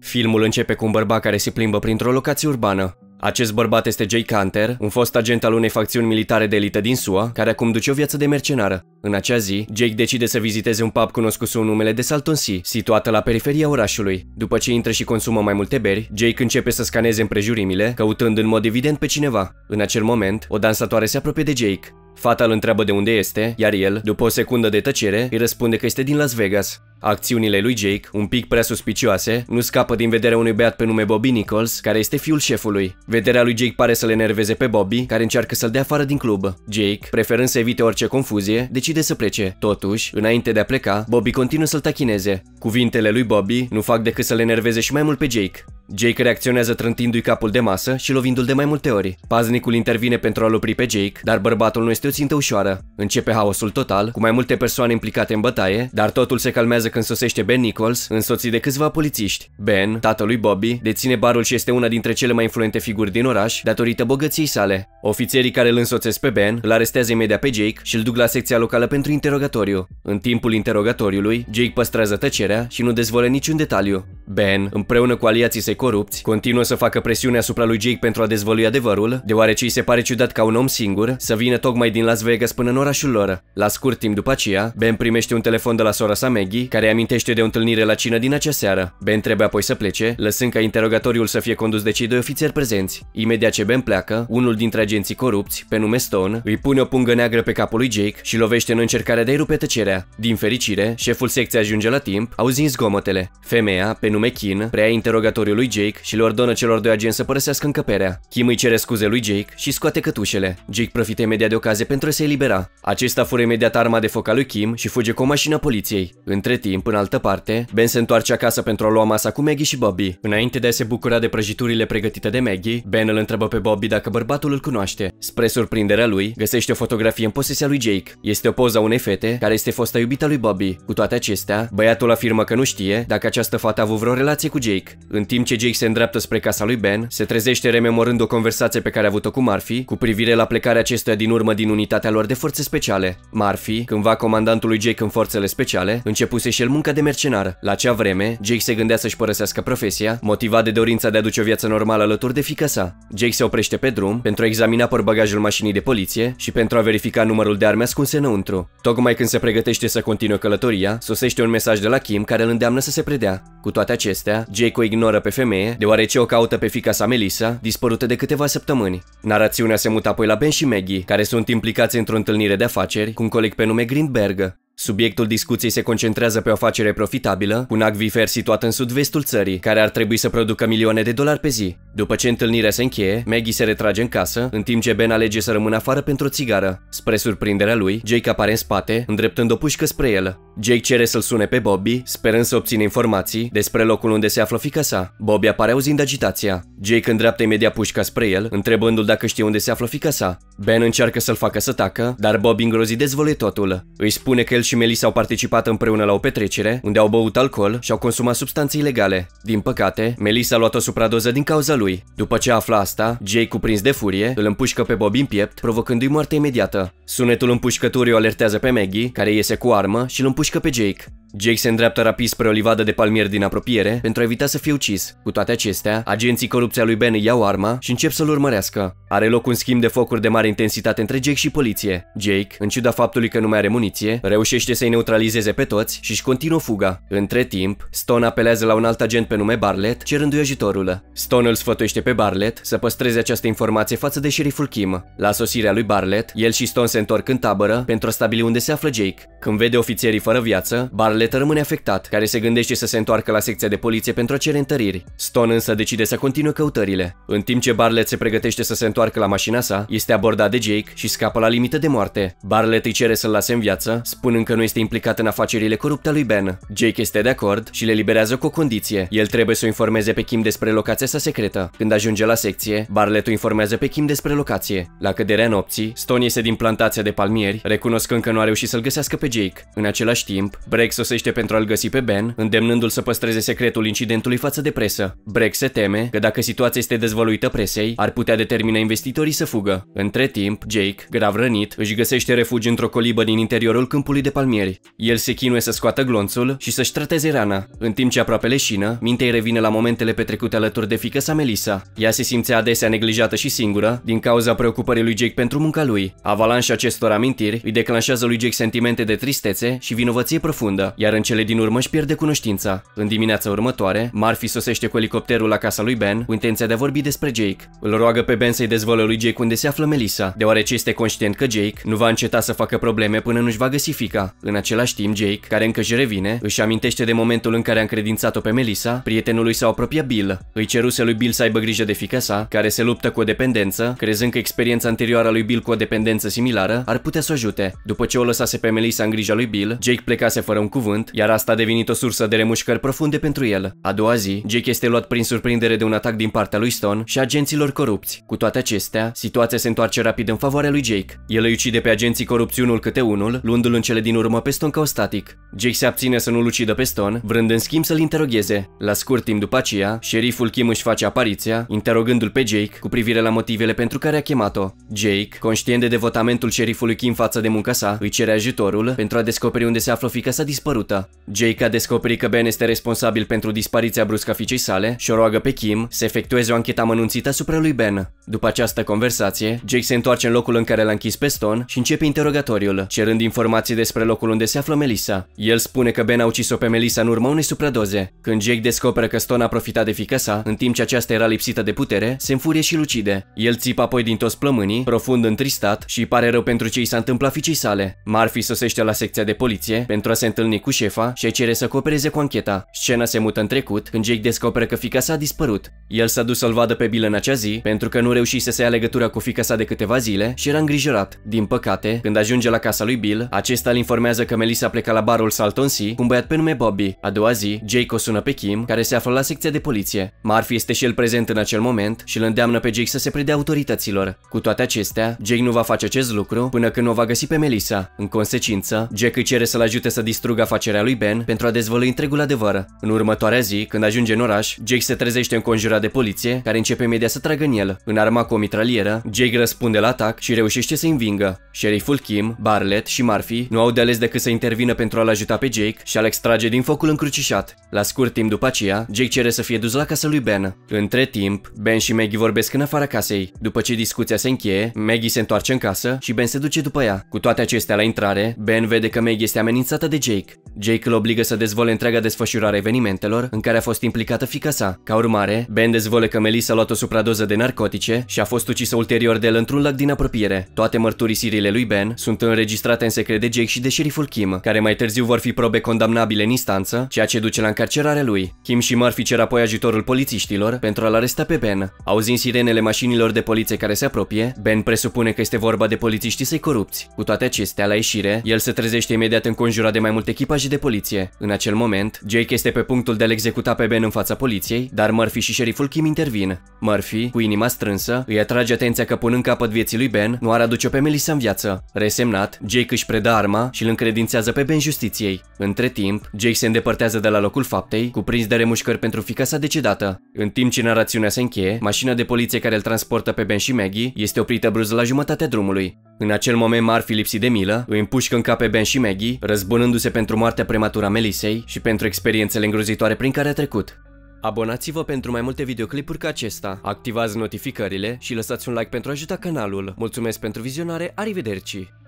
Filmul începe cu un bărbat care se plimbă printr-o locație urbană. Acest bărbat este Jay Canter, un fost agent al unei facțiuni militare de elită din SUA, care acum duce o viață de mercenară. În acea zi, Jake decide să viziteze un pub cunoscut sub numele de Salton Sea, situată la periferia orașului. După ce intră și consumă mai multe beri, Jake începe să scaneze împrejurimile, căutând în mod evident pe cineva. În acel moment, o dansatoare se apropie de Jake. Fata îl întreabă de unde este, iar el, după o secundă de tăcere, îi răspunde că este din Las Vegas. Acțiunile lui Jake, un pic prea suspicioase, nu scapă din vederea unui beat pe nume Bobby Nichols, care este fiul șefului. Vederea lui Jake pare să le nerveze pe Bobby, care încearcă să-l dea afară din club. Jake, preferând să evite orice confuzie, decide decide să plece. Totuși, înainte de a pleca, Bobby continuă să-l tachineze. Cuvintele lui Bobby nu fac decât să le enerveze și mai mult pe Jake. Jake reacționează trântindu-i capul de masă și lovindu-l de mai multe ori. Paznicul intervine pentru a-l opri pe Jake, dar bărbatul nu este o țintă ușoară. Începe haosul total, cu mai multe persoane implicate în bătaie, dar totul se calmează când sosește Ben Nichols, însoțit de câțiva polițiști. Ben, tatălui Bobby, deține barul și este una dintre cele mai influente figuri din oraș, datorită bogăției sale. Ofițerii care îl însoțesc pe Ben îl arestează imediat pe Jake și îl duc la secția locală pentru interogatoriu. În timpul interogatoriului, Jake păstrează tăcerea și nu dezvolă niciun detaliu. Ben, împreună cu aliații săi corupți, continuă să facă presiune asupra lui Jake pentru a dezvălui adevărul, deoarece îi se pare ciudat ca un om singur să vină tocmai din Las Vegas până în orașul lor. La scurt timp după aceea, Ben primește un telefon de la sora sa Maggie, care amintește de o întâlnire la cină din acea seară. Ben trebuie apoi să plece, lăsând ca interogatoriul să fie condus de cei doi ofițeri prezenți. Imediat ce Ben pleacă, unul dintre agenții corupți, pe nume Stone, îi pune o pungă neagră pe capul lui Jake și lovește în încercarea de a-i rupe tăcerea. Din fericire, șeful secției ajunge la timp, auzind zgomotele. Femeia, pe nume Kin, preia interogatoriul lui Jake și le ordonă celor doi agenți să părăsească încăperea. Kim îi cere scuze lui Jake și scoate cătușele. Jake profită imediat de ocazie pentru a se elibera. Acesta fură imediat arma de foc a lui Kim și fuge cu o mașină poliției. Între timp, în altă parte, Ben se întoarce acasă pentru a lua masa cu Maggie și Bobby. Înainte de a se bucura de prăjiturile pregătite de Maggie, Ben îl întrebă pe Bobby dacă bărbatul îl cunoaște. Spre surprinderea lui, găsește o fotografie în posesia lui Jake. Este o poză a unei fete care este fosta iubita lui Bobby. Cu toate acestea, băiatul afirmă că nu știe dacă această fată a avut vreo relație cu Jake. În timp ce ce Jake se îndreaptă spre casa lui Ben, se trezește rememorând o conversație pe care a avut-o cu Murphy cu privire la plecarea acestuia din urmă din unitatea lor de forțe speciale. Murphy, cândva comandantul lui Jake în forțele speciale, începuse și el munca de mercenar. La acea vreme, Jake se gândea să-și părăsească profesia, motivat de dorința de a duce o viață normală alături de fica sa. Jake se oprește pe drum pentru a examina porbagajul mașinii de poliție și pentru a verifica numărul de arme ascunse înăuntru. Tocmai când se pregătește să continue călătoria, sosește un mesaj de la Kim care îl îndeamnă să se predea. Cu toate acestea, Jake o ignoră pe femeie, deoarece o caută pe fica sa Melissa, dispărută de câteva săptămâni. Narațiunea se mută apoi la Ben și Maggie, care sunt implicați într-o întâlnire de afaceri cu un coleg pe nume Greenberg. Subiectul discuției se concentrează pe o afacere profitabilă, un acvifer situat în sud-vestul țării, care ar trebui să producă milioane de dolari pe zi. După ce întâlnirea se încheie, Maggie se retrage în casă, în timp ce Ben alege să rămână afară pentru o țigară. Spre surprinderea lui, Jake apare în spate, îndreptând o pușcă spre el. Jake cere să-l sune pe Bobby, sperând să obțină informații despre locul unde se află fica sa. Bobby apare auzind agitația. Jake îndreaptă imediat pușca spre el, întrebându-l dacă știe unde se află fica sa. Ben încearcă să-l facă să tacă, dar Bobby îngrozit dezvăluie totul. Îi spune că el și Melissa au participat împreună la o petrecere, unde au băut alcool și au consumat substanțe ilegale. Din păcate, Melissa a luat o supradoză din cauza lui. După ce afla asta, Jay, cuprins de furie, îl împușcă pe Bob în piept, provocându-i moartea imediată. Sunetul împușcăturii o alertează pe Maggie, care iese cu armă și îl împușcă pe Jake. Jake se îndreaptă rapid spre o livadă de palmieri din apropiere pentru a evita să fie ucis. Cu toate acestea, agenții corupția lui Ben iau arma și încep să-l urmărească. Are loc un schimb de focuri de mare intensitate între Jake și poliție. Jake, în ciuda faptului că nu mai are muniție, reușește să-i neutralizeze pe toți și își continuă fuga. Între timp, Stone apelează la un alt agent pe nume Barlet, cerându-i ajutorul. Stone îl sfătuiește pe Barlet să păstreze această informație față de șeriful Kim. La sosirea lui Barlet, el și Stone se întorc în tabără pentru a stabili unde se află Jake. Când vede ofițerii fără viață, Barlet Violet rămâne afectat, care se gândește să se întoarcă la secția de poliție pentru a cere întăriri. Stone însă decide să continue căutările. În timp ce Barlet se pregătește să se întoarcă la mașina sa, este abordat de Jake și scapă la limită de moarte. Barlet îi cere să-l lase în viață, spunând că nu este implicat în afacerile corupte ale lui Ben. Jake este de acord și le liberează cu o condiție. El trebuie să o informeze pe Kim despre locația sa secretă. Când ajunge la secție, Barlet o informează pe Kim despre locație. La căderea nopții, Stone iese din plantația de palmieri, recunoscând că nu a reușit să-l găsească pe Jake. În același timp, Brex o folosește pentru a-l găsi pe Ben, îndemnându-l să păstreze secretul incidentului față de presă. Breck se teme că dacă situația este dezvăluită presei, ar putea determina investitorii să fugă. Între timp, Jake, grav rănit, își găsește refugiu într-o colibă din interiorul câmpului de palmieri. El se chinuie să scoată glonțul și să-și trateze rana. În timp ce aproape leșină, mintea îi revine la momentele petrecute alături de fica sa Melissa. Ea se simțea adesea neglijată și singură, din cauza preocupării lui Jake pentru munca lui. Avalanșa acestor amintiri îi declanșează lui Jake sentimente de tristețe și vinovăție profundă, iar în cele din urmă își pierde cunoștința. În dimineața următoare, Murphy sosește cu elicopterul la casa lui Ben cu intenția de a vorbi despre Jake. Îl roagă pe Ben să-i dezvălă lui Jake unde se află Melissa, deoarece este conștient că Jake nu va înceta să facă probleme până nu-și va găsi fica. În același timp, Jake, care încă își revine, își amintește de momentul în care a încredințat-o pe Melissa, prietenului sau apropiat Bill. Îi ceruse lui Bill să aibă grijă de fica sa, care se luptă cu o dependență, crezând că experiența anterioară a lui Bill cu o dependență similară ar putea să o ajute. După ce o lăsase pe Melissa în grija lui Bill, Jake plecase fără un cuvânt cuvânt, iar asta a devenit o sursă de remușcări profunde pentru el. A doua zi, Jake este luat prin surprindere de un atac din partea lui Stone și agenților corupți. Cu toate acestea, situația se întoarce rapid în favoarea lui Jake. El îi ucide pe agenții corupți unul câte unul, luându-l în cele din urmă pe Stone ca o static. Jake se abține să nu-l ucidă pe Stone, vrând în schimb să-l interogheze. La scurt timp după aceea, șeriful Kim își face apariția, interogându-l pe Jake cu privire la motivele pentru care a chemat-o. Jake, conștient de devotamentul șerifului Kim față de munca sa, îi cere ajutorul pentru a descoperi unde se află fica sa dispărută dispărută. Jake a descoperit că Ben este responsabil pentru dispariția bruscă a fiicei sale și o roagă pe Kim să efectueze o anchetă amănunțită asupra lui Ben. După această conversație, Jake se întoarce în locul în care l-a închis pe Stone și începe interogatoriul, cerând informații despre locul unde se află Melissa. El spune că Ben a ucis-o pe Melissa în urma unei supradoze. Când Jake descoperă că Stone a profitat de fica sa, în timp ce aceasta era lipsită de putere, se înfurie și lucide. El țipă apoi din toți plămânii, profund întristat și îi pare rău pentru ce i s-a întâmplat fiicei sale. Murphy sosește la secția de poliție pentru a se întâlni cu șefa și cere să coopereze cu ancheta. Scena se mută în trecut, când Jake descoperă că fica sa a dispărut. El s-a dus să-l vadă pe Bill în acea zi, pentru că nu reușise să ia legătura cu fica sa de câteva zile și era îngrijorat. Din păcate, când ajunge la casa lui Bill, acesta îl informează că Melissa a plecat la barul Salton Sea cu un băiat pe nume Bobby. A doua zi, Jake o sună pe Kim, care se află la secția de poliție. Murphy este și el prezent în acel moment și îl îndeamnă pe Jake să se predea autorităților. Cu toate acestea, Jake nu va face acest lucru până când o va găsi pe Melissa. În consecință, Jack îi cere să-l ajute să distrugă afacerea lui Ben pentru a dezvălui întregul adevăr. În următoarea zi, când ajunge în oraș, Jake se trezește înconjurat de poliție, care începe media să tragă în el. arma cu o mitralieră, Jake răspunde la atac și reușește să-i învingă. Șeriful Kim, Barlett și Murphy nu au de ales decât să intervină pentru a-l ajuta pe Jake și a-l extrage din focul încrucișat. La scurt timp după aceea, Jake cere să fie dus la casa lui Ben. Între timp, Ben și Maggie vorbesc în afara casei. După ce discuția se încheie, Maggie se întoarce în casă și Ben se duce după ea. Cu toate acestea la intrare, Ben vede că Maggie este amenințată de Jake. Jake îl obligă să dezvolte întreaga desfășurare a evenimentelor în care a fost implicată fica sa. Ca urmare, Ben dezvălă că Melissa a luat o supradoză de narcotice și a fost ucisă ulterior de el într-un lac din apropiere. Toate mărturisirile lui Ben sunt înregistrate în secret de Jake și de șeriful Kim, care mai târziu vor fi probe condamnabile în instanță, ceea ce duce la încarcerarea lui. Kim și Murphy cer apoi ajutorul polițiștilor pentru a-l aresta pe Ben. Auzind sirenele mașinilor de poliție care se apropie, Ben presupune că este vorba de polițiștii săi corupți. Cu toate acestea, la ieșire, el se trezește imediat înconjurat de mai multe echipaje de poliție. În acel moment, Jake este pe punctul de a-l executa pe Ben în fața poliției, dar Murphy și șeriful șeriful Kim intervin. Murphy, cu inima strânsă, îi atrage atenția că punând capăt vieții lui Ben, nu ar aduce-o pe Melissa în viață. Resemnat, Jake își predă arma și îl încredințează pe Ben justiției. Între timp, Jake se îndepărtează de la locul faptei, cuprins de remușcări pentru fica sa decedată. În timp ce narațiunea se încheie, mașina de poliție care îl transportă pe Ben și Maggie este oprită brusc la jumătatea drumului. În acel moment, Murphy, lipsit de milă, îi împușcă în cap pe Ben și Maggie, răzbunându-se pentru moartea prematură a Melisei și pentru experiențele îngrozitoare prin care a trecut. Abonați-vă pentru mai multe videoclipuri ca acesta, activați notificările și lăsați un like pentru a ajuta canalul. Mulțumesc pentru vizionare, arrivederci!